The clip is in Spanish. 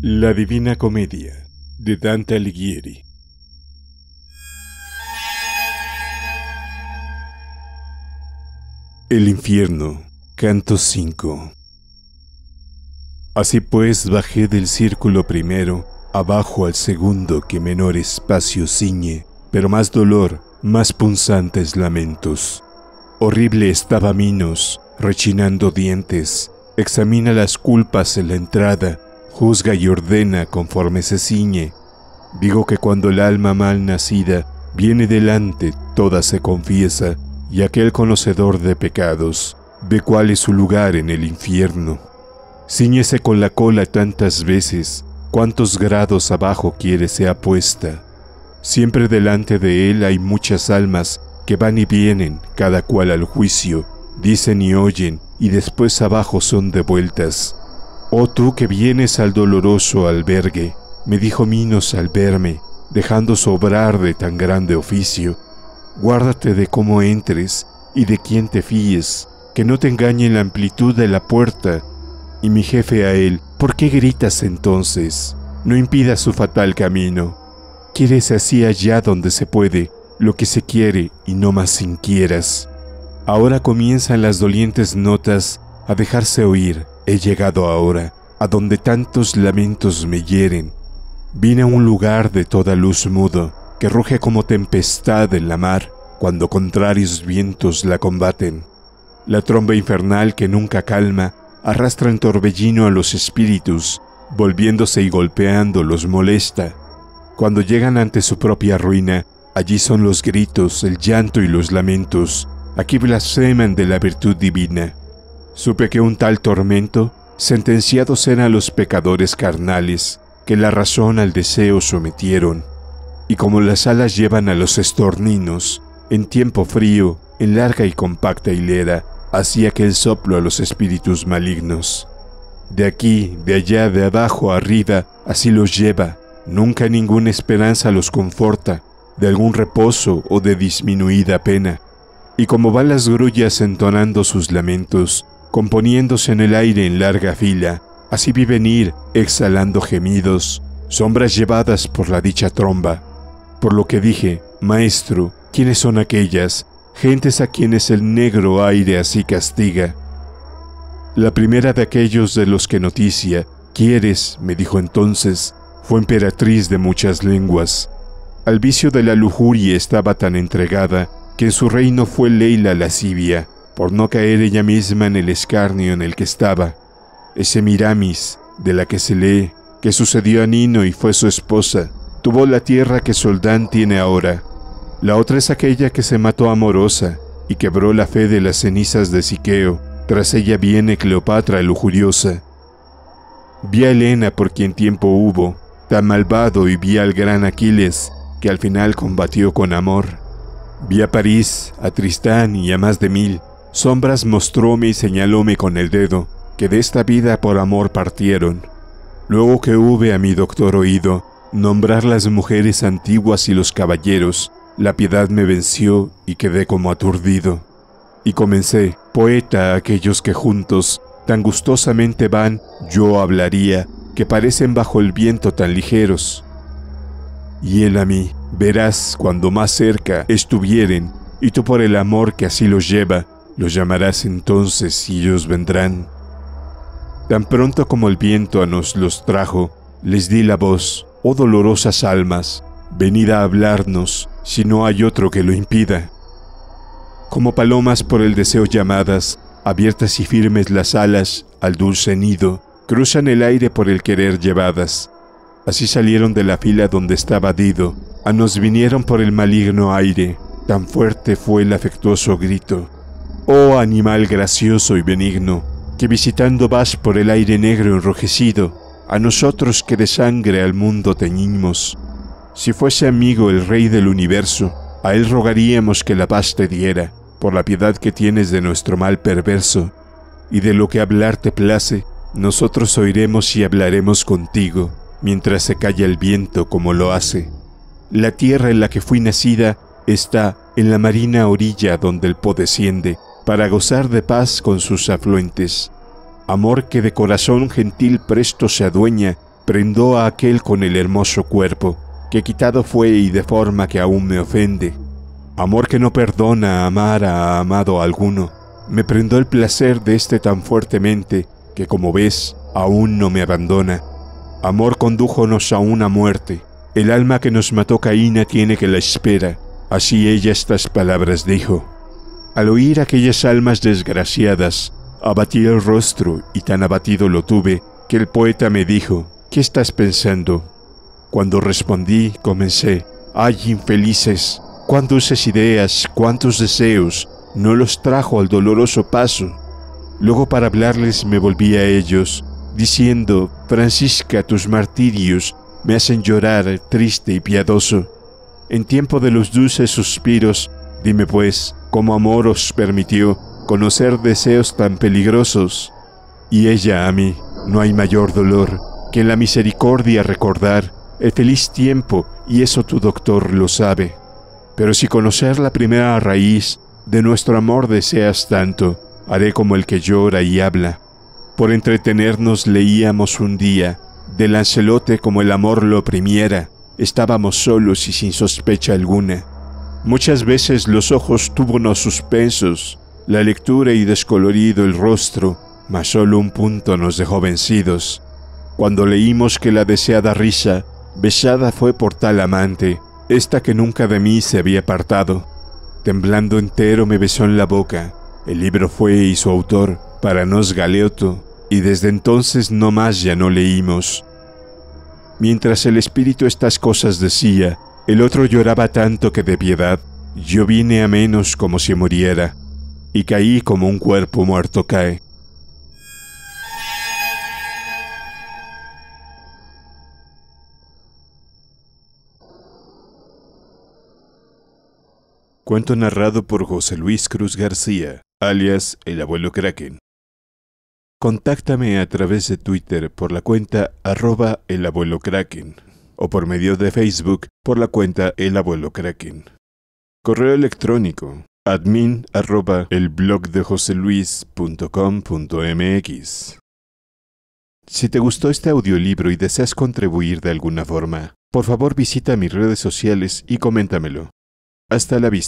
La Divina Comedia de Dante Alighieri El infierno, canto 5 Así pues bajé del círculo primero, abajo al segundo que menor espacio ciñe, pero más dolor, más punzantes lamentos. Horrible estaba Minos, rechinando dientes, examina las culpas en la entrada, juzga y ordena conforme se ciñe. Digo que cuando el alma mal nacida viene delante, toda se confiesa, y aquel conocedor de pecados ve cuál es su lugar en el infierno. Ciñese con la cola tantas veces, cuántos grados abajo quiere sea puesta. Siempre delante de él hay muchas almas que van y vienen, cada cual al juicio, dicen y oyen, y después abajo son devueltas. Oh tú que vienes al doloroso albergue, me dijo Minos al verme, dejando sobrar de tan grande oficio, guárdate de cómo entres y de quién te fíes, que no te engañe la amplitud de la puerta. Y mi jefe a él, ¿por qué gritas entonces? No impidas su fatal camino. Quieres así allá donde se puede, lo que se quiere y no más sin quieras. Ahora comienzan las dolientes notas a dejarse oír, he llegado ahora a donde tantos lamentos me hieren. Vine a un lugar de toda luz mudo, que ruge como tempestad en la mar cuando contrarios vientos la combaten. La tromba infernal que nunca calma arrastra en torbellino a los espíritus, volviéndose y golpeando los molesta. Cuando llegan ante su propia ruina, allí son los gritos, el llanto y los lamentos. Aquí blasfeman de la virtud divina. Supe que un tal tormento sentenciados eran los pecadores carnales que la razón al deseo sometieron, y como las alas llevan a los estorninos, en tiempo frío, en larga y compacta hilera, hacía que el soplo a los espíritus malignos. De aquí, de allá, de abajo, arriba, así los lleva, nunca ninguna esperanza los conforta, de algún reposo o de disminuida pena. Y como van las grullas entonando sus lamentos, componiéndose en el aire en larga fila, así vi venir, exhalando gemidos, sombras llevadas por la dicha tromba. Por lo que dije, Maestro, ¿quiénes son aquellas? Gentes a quienes el negro aire así castiga. La primera de aquellos de los que noticia, quieres, me dijo entonces, fue emperatriz de muchas lenguas. Al vicio de la lujuria estaba tan entregada que en su reino fue ley la lascivia, por no caer ella misma en el escarnio en el que estaba. Ese Miramis, de la que se lee, que sucedió a Nino y fue su esposa, tuvo la tierra que Soldán tiene ahora. La otra es aquella que se mató amorosa, y quebró la fe de las cenizas de Siqueo. Tras ella viene Cleopatra lujuriosa. Vi a Helena por quien tiempo hubo, tan malvado, y vi al gran Aquiles, que al final combatió con amor. Vi a París, a Tristán y a más de mil, Sombras mostróme y señalóme con el dedo, que de esta vida por amor partieron. Luego que hube a mi doctor oído, nombrar las mujeres antiguas y los caballeros, la piedad me venció y quedé como aturdido. Y comencé, poeta aquellos que juntos tan gustosamente van, yo hablaría, que parecen bajo el viento tan ligeros. Y él a mí, verás cuando más cerca estuvieren, y tú por el amor que así los lleva, los llamarás entonces y ellos vendrán. Tan pronto como el viento a nos los trajo, les di la voz, oh dolorosas almas, venid a hablarnos, si no hay otro que lo impida. Como palomas por el deseo llamadas, abiertas y firmes las alas al dulce nido, cruzan el aire por el querer llevadas. Así salieron de la fila donde estaba Dido, a nos vinieron por el maligno aire, tan fuerte fue el afectuoso grito oh animal gracioso y benigno, que visitando vas por el aire negro enrojecido, a nosotros que de sangre al mundo teñimos. Si fuese amigo el Rey del universo, a él rogaríamos que la paz te diera, por la piedad que tienes de nuestro mal perverso, y de lo que hablar te place, nosotros oiremos y hablaremos contigo, mientras se calla el viento como lo hace. La tierra en la que fui nacida está en la marina orilla donde el Po desciende, para gozar de paz con sus afluentes. Amor que de corazón gentil presto se adueña, prendó a aquel con el hermoso cuerpo, que quitado fue y de forma que aún me ofende. Amor que no perdona amar a amado alguno, me prendó el placer de este tan fuertemente, que como ves, aún no me abandona. Amor condújonos a una muerte, el alma que nos mató Caína tiene que la espera, así ella estas palabras dijo. Al oír aquellas almas desgraciadas, abatí el rostro y tan abatido lo tuve que el poeta me dijo, ¿qué estás pensando? Cuando respondí, comencé, ¡ay infelices! dulces ideas, cuántos deseos no los trajo al doloroso paso? Luego para hablarles me volví a ellos, diciendo, Francisca, tus martirios me hacen llorar triste y piadoso. En tiempo de los dulces suspiros Dime pues, ¿cómo amor os permitió conocer deseos tan peligrosos? Y ella a mí, no hay mayor dolor que en la misericordia recordar el feliz tiempo, y eso tu doctor lo sabe. Pero si conocer la primera raíz de nuestro amor deseas tanto, haré como el que llora y habla. Por entretenernos leíamos un día, de Lancelote como el amor lo oprimiera, estábamos solos y sin sospecha alguna. Muchas veces los ojos no suspensos, la lectura y descolorido el rostro, mas solo un punto nos dejó vencidos. Cuando leímos que la deseada risa, besada fue por tal amante, esta que nunca de mí se había apartado. Temblando entero me besó en la boca. El libro fue y su autor, para nos Galeoto, y desde entonces no más ya no leímos. Mientras el espíritu estas cosas decía, el otro lloraba tanto que de piedad yo vine a menos como si muriera, y caí como un cuerpo muerto cae. Cuento narrado por José Luis Cruz García, alias El Abuelo Kraken. Contáctame a través de Twitter por la cuenta arroba el abuelo Kraken o por medio de Facebook por la cuenta El Abuelo Kraken. Correo electrónico admin arroba el blog de Si te gustó este audiolibro y deseas contribuir de alguna forma, por favor visita mis redes sociales y coméntamelo. Hasta la vista.